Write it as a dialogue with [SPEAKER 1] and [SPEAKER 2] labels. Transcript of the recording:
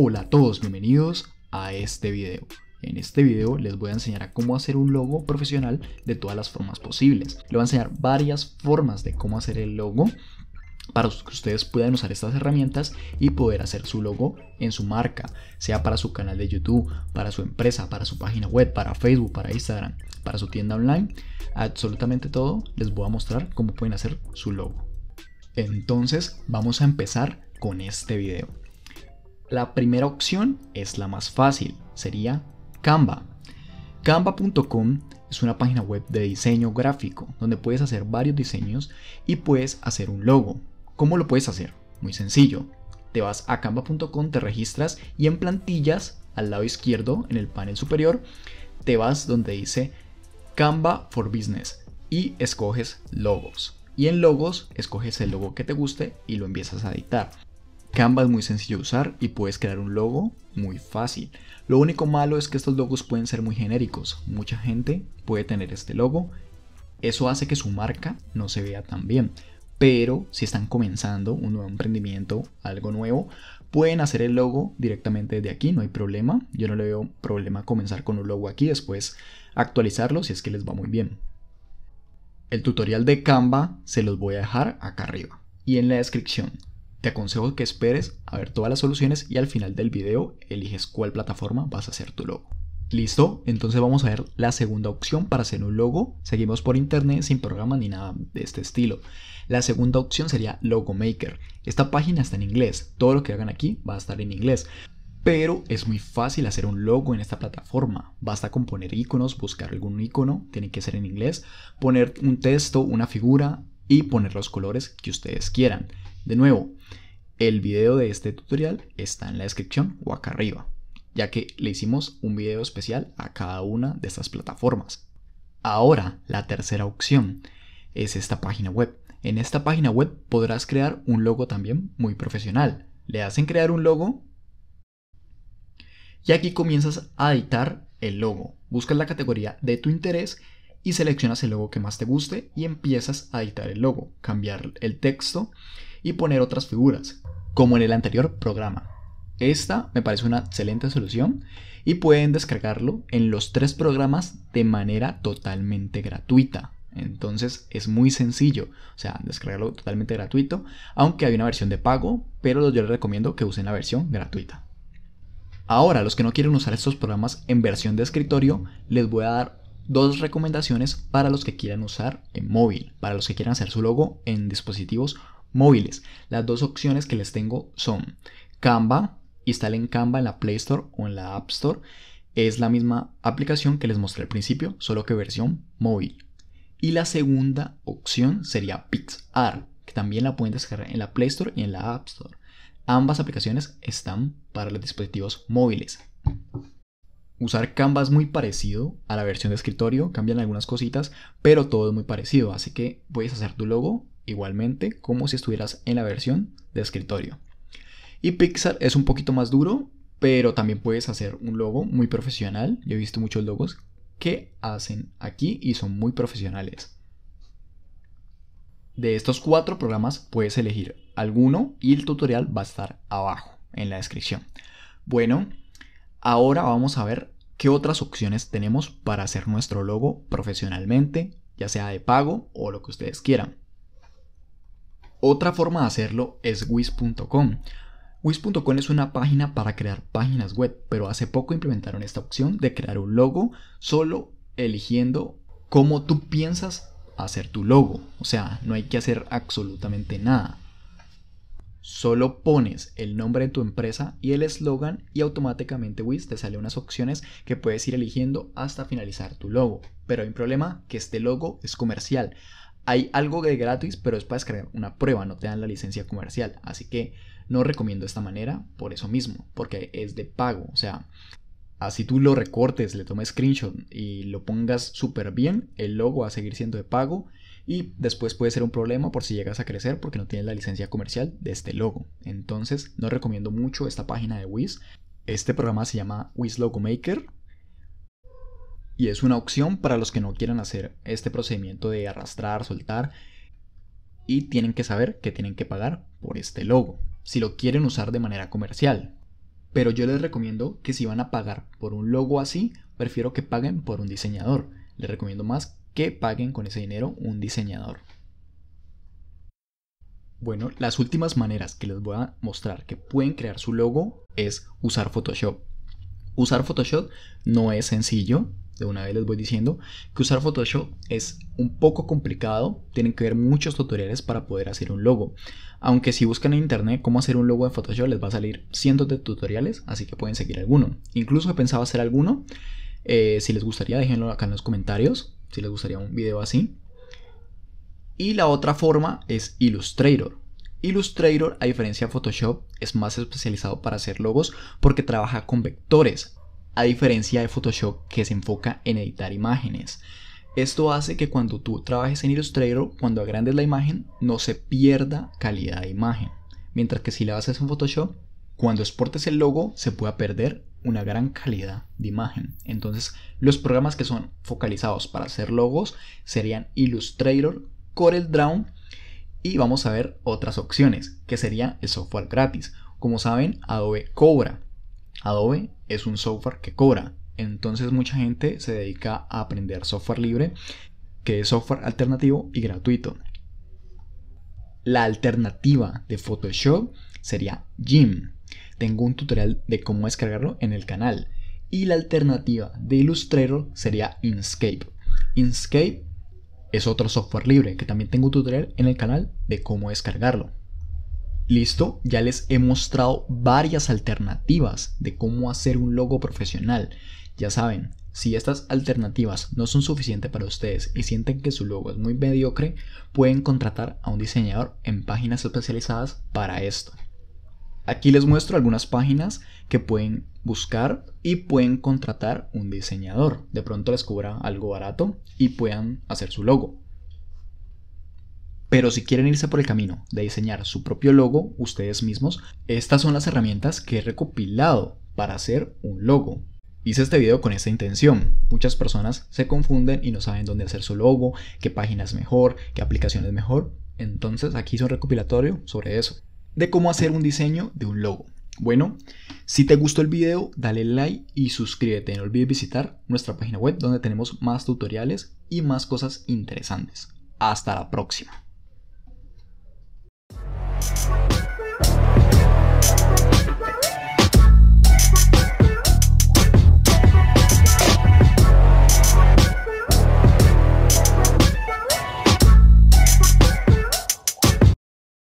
[SPEAKER 1] Hola a todos, bienvenidos a este video. En este video les voy a enseñar a cómo hacer un logo profesional de todas las formas posibles. Les voy a enseñar varias formas de cómo hacer el logo para que ustedes puedan usar estas herramientas y poder hacer su logo en su marca, sea para su canal de YouTube, para su empresa, para su página web, para Facebook, para Instagram, para su tienda online, absolutamente todo les voy a mostrar cómo pueden hacer su logo. Entonces vamos a empezar con este video. La primera opción es la más fácil, sería Canva. Canva.com es una página web de diseño gráfico donde puedes hacer varios diseños y puedes hacer un logo. ¿Cómo lo puedes hacer? Muy sencillo. Te vas a canva.com, te registras y en plantillas, al lado izquierdo, en el panel superior, te vas donde dice Canva for Business y escoges logos. Y en logos escoges el logo que te guste y lo empiezas a editar. Canva es muy sencillo de usar y puedes crear un logo muy fácil. Lo único malo es que estos logos pueden ser muy genéricos. Mucha gente puede tener este logo. Eso hace que su marca no se vea tan bien. Pero si están comenzando un nuevo emprendimiento, algo nuevo, pueden hacer el logo directamente desde aquí, no hay problema. Yo no le veo problema comenzar con un logo aquí, después actualizarlo si es que les va muy bien. El tutorial de Canva se los voy a dejar acá arriba y en la descripción. Te aconsejo que esperes a ver todas las soluciones y al final del video eliges cuál plataforma vas a hacer tu logo. Listo, entonces vamos a ver la segunda opción para hacer un logo. Seguimos por internet sin programa ni nada de este estilo. La segunda opción sería Logo Maker. Esta página está en inglés, todo lo que hagan aquí va a estar en inglés. Pero es muy fácil hacer un logo en esta plataforma. Basta con poner iconos, buscar algún icono, tiene que ser en inglés, poner un texto, una figura y poner los colores que ustedes quieran. De nuevo, el video de este tutorial está en la descripción o acá arriba, ya que le hicimos un video especial a cada una de estas plataformas. Ahora, la tercera opción es esta página web. En esta página web podrás crear un logo también muy profesional. Le hacen crear un logo y aquí comienzas a editar el logo. Buscas la categoría de tu interés y seleccionas el logo que más te guste y empiezas a editar el logo, cambiar el texto y poner otras figuras, como en el anterior programa. Esta me parece una excelente solución y pueden descargarlo en los tres programas de manera totalmente gratuita. Entonces es muy sencillo, o sea, descargarlo totalmente gratuito, aunque hay una versión de pago, pero yo les recomiendo que usen la versión gratuita. Ahora, los que no quieren usar estos programas en versión de escritorio, les voy a dar dos recomendaciones para los que quieran usar en móvil, para los que quieran hacer su logo en dispositivos móviles. Las dos opciones que les tengo son Canva, instalen Canva en la Play Store o en la App Store. Es la misma aplicación que les mostré al principio, solo que versión móvil. Y la segunda opción sería PixAR, que también la pueden descargar en la Play Store y en la App Store. Ambas aplicaciones están para los dispositivos móviles. Usar Canva es muy parecido a la versión de escritorio, cambian algunas cositas, pero todo es muy parecido. Así que puedes hacer tu logo, igualmente como si estuvieras en la versión de escritorio. Y Pixar es un poquito más duro, pero también puedes hacer un logo muy profesional. Yo he visto muchos logos que hacen aquí y son muy profesionales. De estos cuatro programas puedes elegir alguno y el tutorial va a estar abajo en la descripción. Bueno, ahora vamos a ver qué otras opciones tenemos para hacer nuestro logo profesionalmente, ya sea de pago o lo que ustedes quieran. Otra forma de hacerlo es Wiz.com. Wiz.com es una página para crear páginas web, pero hace poco implementaron esta opción de crear un logo solo eligiendo cómo tú piensas hacer tu logo. O sea, no hay que hacer absolutamente nada. Solo pones el nombre de tu empresa y el eslogan y automáticamente Wiz te sale unas opciones que puedes ir eligiendo hasta finalizar tu logo. Pero hay un problema que este logo es comercial hay algo de gratis, pero es para descargar una prueba, no te dan la licencia comercial. Así que no recomiendo esta manera por eso mismo, porque es de pago. O sea, así tú lo recortes, le tomes screenshot y lo pongas súper bien, el logo va a seguir siendo de pago y después puede ser un problema por si llegas a crecer porque no tienes la licencia comercial de este logo. Entonces, no recomiendo mucho esta página de Wiz. Este programa se llama Wiz Logo Maker y es una opción para los que no quieran hacer este procedimiento de arrastrar, soltar y tienen que saber que tienen que pagar por este logo si lo quieren usar de manera comercial. Pero yo les recomiendo que si van a pagar por un logo así, prefiero que paguen por un diseñador. Les recomiendo más que paguen con ese dinero un diseñador. Bueno, las últimas maneras que les voy a mostrar que pueden crear su logo es usar Photoshop. Usar Photoshop no es sencillo, de una vez les voy diciendo que usar Photoshop es un poco complicado, tienen que ver muchos tutoriales para poder hacer un logo. Aunque si buscan en internet cómo hacer un logo en Photoshop les va a salir cientos de tutoriales, así que pueden seguir alguno. Incluso he pensado hacer alguno, eh, si les gustaría déjenlo acá en los comentarios, si les gustaría un video así. Y la otra forma es Illustrator. Illustrator, a diferencia de Photoshop, es más especializado para hacer logos porque trabaja con vectores, a diferencia de Photoshop que se enfoca en editar imágenes. Esto hace que cuando tú trabajes en Illustrator, cuando agrandes la imagen, no se pierda calidad de imagen. Mientras que si la haces en Photoshop, cuando exportes el logo, se pueda perder una gran calidad de imagen. Entonces, los programas que son focalizados para hacer logos serían Illustrator, Corel y vamos a ver otras opciones, que sería el software gratis. Como saben, Adobe cobra. Adobe es un software que cobra. Entonces mucha gente se dedica a aprender software libre, que es software alternativo y gratuito. La alternativa de Photoshop sería Jim. Tengo un tutorial de cómo descargarlo en el canal. Y la alternativa de Illustrator sería Inkscape. Inkscape es otro software libre que también tengo un tutorial en el canal de cómo descargarlo. Listo, ya les he mostrado varias alternativas de cómo hacer un logo profesional. Ya saben, si estas alternativas no son suficientes para ustedes y sienten que su logo es muy mediocre, pueden contratar a un diseñador en páginas especializadas para esto. Aquí les muestro algunas páginas que pueden buscar y pueden contratar un diseñador. De pronto les cubra algo barato y puedan hacer su logo. Pero si quieren irse por el camino de diseñar su propio logo ustedes mismos, estas son las herramientas que he recopilado para hacer un logo. Hice este video con esta intención. Muchas personas se confunden y no saben dónde hacer su logo, qué página es mejor, qué aplicación es mejor. Entonces aquí hice un recopilatorio sobre eso de cómo hacer un diseño de un logo. Bueno, si te gustó el video, dale like y suscríbete. No olvides visitar nuestra página web donde tenemos más tutoriales y más cosas interesantes. Hasta la próxima.